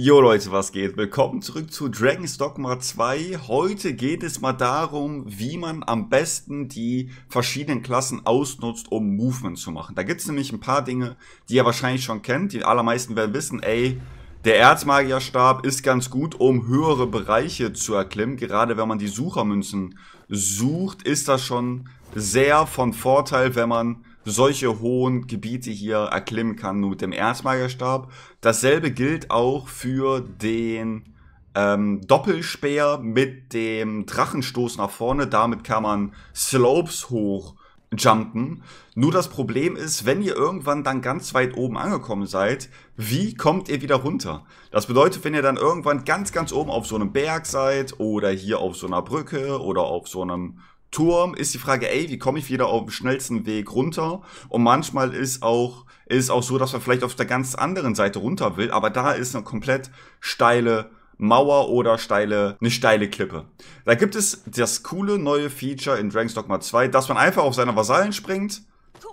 Jo Leute, was geht? Willkommen zurück zu Dragon's Dogma 2. Heute geht es mal darum, wie man am besten die verschiedenen Klassen ausnutzt, um Movement zu machen. Da gibt es nämlich ein paar Dinge, die ihr wahrscheinlich schon kennt. Die allermeisten werden wissen, ey, der Erzmagierstab ist ganz gut, um höhere Bereiche zu erklimmen. Gerade wenn man die Suchermünzen sucht, ist das schon sehr von Vorteil, wenn man solche hohen Gebiete hier erklimmen kann nur mit dem Erstmagerstab. Dasselbe gilt auch für den ähm, Doppelspeer mit dem Drachenstoß nach vorne. Damit kann man Slopes hoch jumpen. Nur das Problem ist, wenn ihr irgendwann dann ganz weit oben angekommen seid, wie kommt ihr wieder runter? Das bedeutet, wenn ihr dann irgendwann ganz, ganz oben auf so einem Berg seid oder hier auf so einer Brücke oder auf so einem Turm ist die Frage, ey, wie komme ich wieder auf dem schnellsten Weg runter? Und manchmal ist auch ist auch so, dass man vielleicht auf der ganz anderen Seite runter will, aber da ist eine komplett steile Mauer oder steile, eine steile Klippe. Da gibt es das coole neue Feature in Dragon's Dogma 2, dass man einfach auf seine Vasallen springt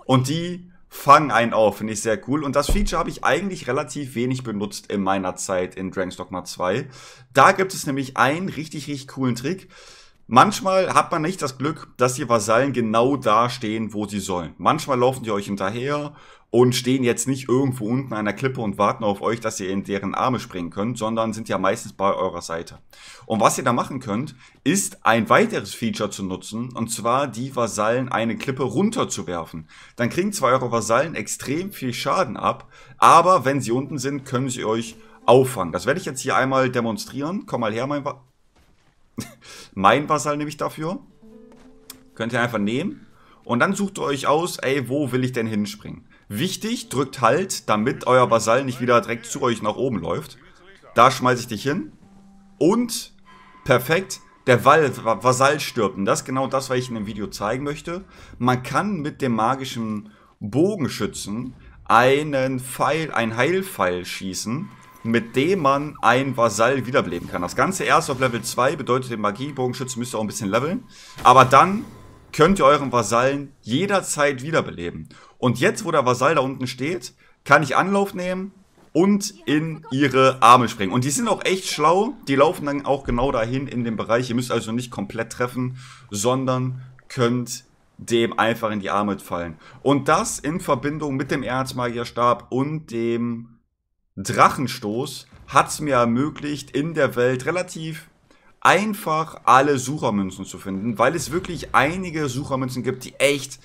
und die fangen einen auf. Finde ich sehr cool. Und das Feature habe ich eigentlich relativ wenig benutzt in meiner Zeit in Dragon's Dogma 2. Da gibt es nämlich einen richtig, richtig coolen Trick. Manchmal hat man nicht das Glück, dass die Vasallen genau da stehen, wo sie sollen. Manchmal laufen die euch hinterher und stehen jetzt nicht irgendwo unten an einer Klippe und warten auf euch, dass ihr in deren Arme springen könnt, sondern sind ja meistens bei eurer Seite. Und was ihr da machen könnt, ist ein weiteres Feature zu nutzen, und zwar die Vasallen eine Klippe runterzuwerfen. Dann kriegen zwar eure Vasallen extrem viel Schaden ab, aber wenn sie unten sind, können sie euch auffangen. Das werde ich jetzt hier einmal demonstrieren. Komm mal her, mein, Va mein Vasall nehme ich dafür. Könnt ihr einfach nehmen. Und dann sucht ihr euch aus, ey, wo will ich denn hinspringen? Wichtig, drückt halt, damit euer Vasall nicht wieder direkt zu euch nach oben läuft. Da schmeiße ich dich hin. Und, perfekt, der Wall, Vasall stirbt. Und das ist genau das, was ich in dem Video zeigen möchte. Man kann mit dem magischen Bogenschützen einen Pfeil, einen Heilpfeil schießen, mit dem man ein Vasall wiederbeleben kann. Das Ganze erst auf Level 2 bedeutet, den Magiebogenschützen müsst ihr auch ein bisschen leveln. Aber dann könnt ihr euren Vasallen jederzeit wiederbeleben. Und jetzt, wo der Vasall da unten steht, kann ich Anlauf nehmen und in ihre Arme springen. Und die sind auch echt schlau. Die laufen dann auch genau dahin in dem Bereich. Ihr müsst also nicht komplett treffen, sondern könnt dem einfach in die Arme fallen. Und das in Verbindung mit dem Erzmagierstab und dem Drachenstoß hat es mir ermöglicht, in der Welt relativ einfach alle Suchermünzen zu finden, weil es wirklich einige Suchermünzen gibt, die echt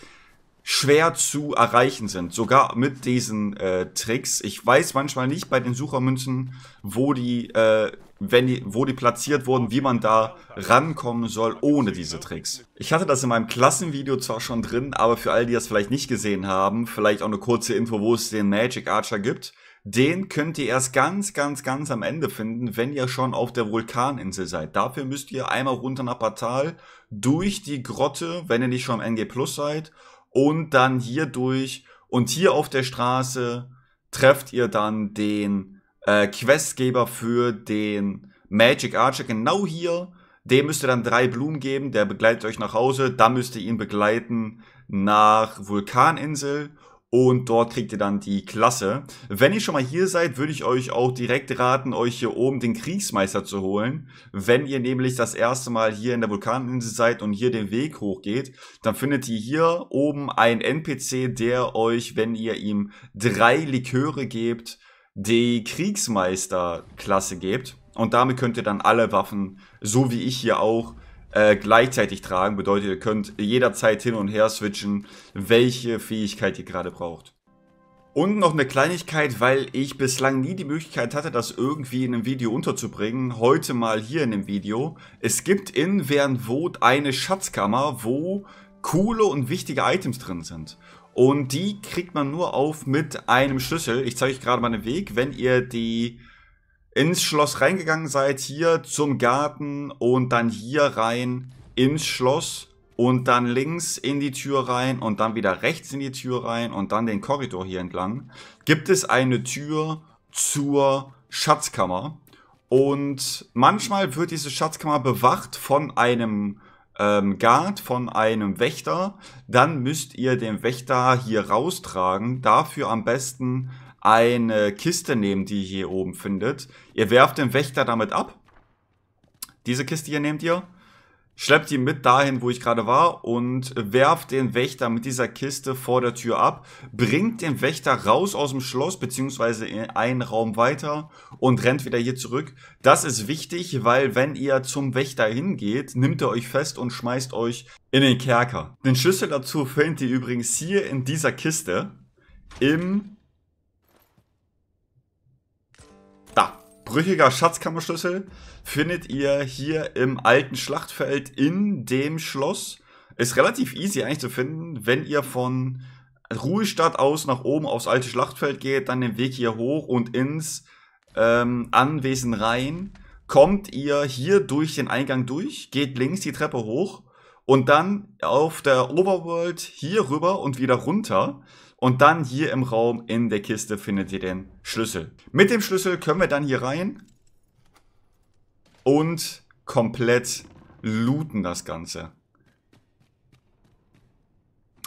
schwer zu erreichen sind, sogar mit diesen äh, Tricks. Ich weiß manchmal nicht bei den Suchermünzen, wo die, äh, wenn die, wo die platziert wurden, wie man da rankommen soll ohne diese Tricks. Ich hatte das in meinem Klassenvideo zwar schon drin, aber für all die das vielleicht nicht gesehen haben, vielleicht auch eine kurze Info, wo es den Magic Archer gibt. Den könnt ihr erst ganz, ganz, ganz am Ende finden, wenn ihr schon auf der Vulkaninsel seid. Dafür müsst ihr einmal runter nach Portal, durch die Grotte, wenn ihr nicht schon am NG Plus seid, und dann hier durch und hier auf der Straße trefft ihr dann den äh, Questgeber für den Magic Archer genau hier. Dem müsst ihr dann drei Blumen geben, der begleitet euch nach Hause, dann müsst ihr ihn begleiten nach Vulkaninsel und dort kriegt ihr dann die Klasse. Wenn ihr schon mal hier seid, würde ich euch auch direkt raten, euch hier oben den Kriegsmeister zu holen. Wenn ihr nämlich das erste Mal hier in der Vulkaninsel seid und hier den Weg hochgeht, dann findet ihr hier oben einen NPC, der euch, wenn ihr ihm drei Liköre gebt, die Kriegsmeisterklasse gebt. Und damit könnt ihr dann alle Waffen, so wie ich hier auch, äh, gleichzeitig tragen. Bedeutet, ihr könnt jederzeit hin und her switchen, welche Fähigkeit ihr gerade braucht. Und noch eine Kleinigkeit, weil ich bislang nie die Möglichkeit hatte, das irgendwie in einem Video unterzubringen. Heute mal hier in dem Video. Es gibt in Wernwood eine Schatzkammer, wo coole und wichtige Items drin sind. Und die kriegt man nur auf mit einem Schlüssel. Ich zeige euch gerade mal den Weg. Wenn ihr die ins Schloss reingegangen seid, hier zum Garten und dann hier rein ins Schloss und dann links in die Tür rein und dann wieder rechts in die Tür rein und dann den Korridor hier entlang, gibt es eine Tür zur Schatzkammer. Und manchmal wird diese Schatzkammer bewacht von einem ähm, Guard, von einem Wächter. Dann müsst ihr den Wächter hier raustragen. Dafür am besten eine Kiste nehmen, die ihr hier oben findet. Ihr werft den Wächter damit ab. Diese Kiste hier nehmt ihr. Schleppt die mit dahin, wo ich gerade war und werft den Wächter mit dieser Kiste vor der Tür ab. Bringt den Wächter raus aus dem Schloss beziehungsweise in einen Raum weiter und rennt wieder hier zurück. Das ist wichtig, weil wenn ihr zum Wächter hingeht, nimmt er euch fest und schmeißt euch in den Kerker. Den Schlüssel dazu findet ihr übrigens hier in dieser Kiste im Brüchiger Schatzkammerschlüssel findet ihr hier im alten Schlachtfeld in dem Schloss. Ist relativ easy eigentlich zu finden, wenn ihr von Ruhestadt aus nach oben aufs alte Schlachtfeld geht, dann den Weg hier hoch und ins ähm, Anwesen rein. Kommt ihr hier durch den Eingang durch, geht links die Treppe hoch und dann auf der Overworld hier rüber und wieder runter und dann hier im Raum in der Kiste findet ihr den Schlüssel. Mit dem Schlüssel können wir dann hier rein und komplett looten das Ganze.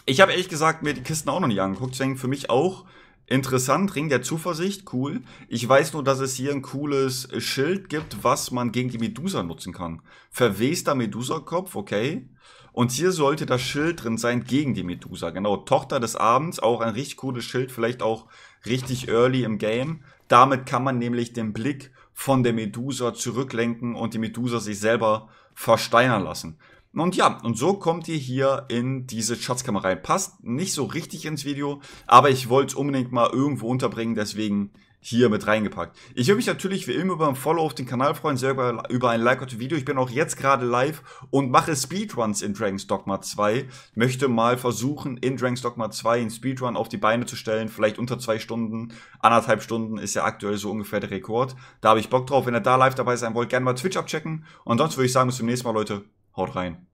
Ich habe ehrlich gesagt mir die Kisten auch noch nicht angeguckt, deswegen für mich auch Interessant, Ring der Zuversicht, cool. Ich weiß nur, dass es hier ein cooles Schild gibt, was man gegen die Medusa nutzen kann. Verwester Medusa-Kopf, okay. Und hier sollte das Schild drin sein gegen die Medusa. Genau, Tochter des Abends, auch ein richtig cooles Schild, vielleicht auch richtig early im Game. Damit kann man nämlich den Blick von der Medusa zurücklenken und die Medusa sich selber versteinern lassen. Und ja, und so kommt ihr hier in diese Schatzkammer rein. Passt nicht so richtig ins Video, aber ich wollte es unbedingt mal irgendwo unterbringen, deswegen hier mit reingepackt. Ich würde mich natürlich wie immer über ein Follow auf den Kanal freuen, selber über ein Like auf das Video. Ich bin auch jetzt gerade live und mache Speedruns in Dragon's Dogma 2. Möchte mal versuchen, in Dragon's Dogma 2 einen Speedrun auf die Beine zu stellen. Vielleicht unter zwei Stunden, anderthalb Stunden ist ja aktuell so ungefähr der Rekord. Da habe ich Bock drauf. Wenn ihr da live dabei sein wollt, gerne mal Twitch abchecken. Und sonst würde ich sagen, bis zum nächsten Mal, Leute. Haut rein.